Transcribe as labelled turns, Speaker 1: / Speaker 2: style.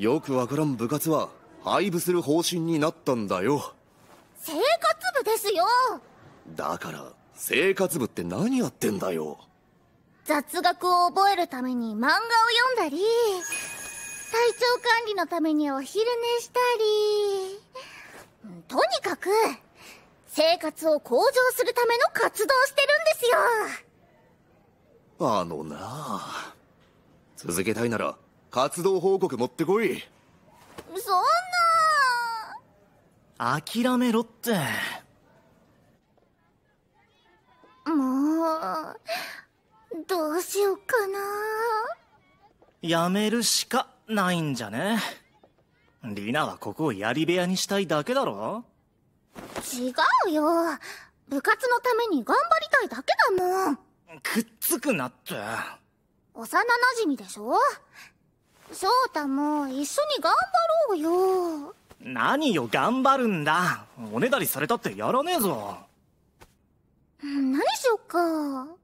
Speaker 1: よくわからん部活は廃部する方針になったんだよ
Speaker 2: 生活部ですよ
Speaker 1: だから生活部って何やってんだよ
Speaker 2: 雑学を覚えるために漫画を読んだり体調管理のためにお昼寝したりとにかく生活を向上するための活動してるんで
Speaker 1: すよあのなあ続けたいなら活動報告持ってこい
Speaker 2: そん
Speaker 3: な諦めろって
Speaker 2: もうどうしよっかな
Speaker 3: やめるしかないんじゃねリナはここをやり部屋にしたいだけだろ
Speaker 2: 違うよ部活のために頑張りたいだけだもん
Speaker 3: くっつくなって
Speaker 2: 幼なじみでしょ翔太も一緒に頑張ろうよ
Speaker 3: 何よ頑張るんだおねだりされたってやらねえぞ
Speaker 2: 何しよっか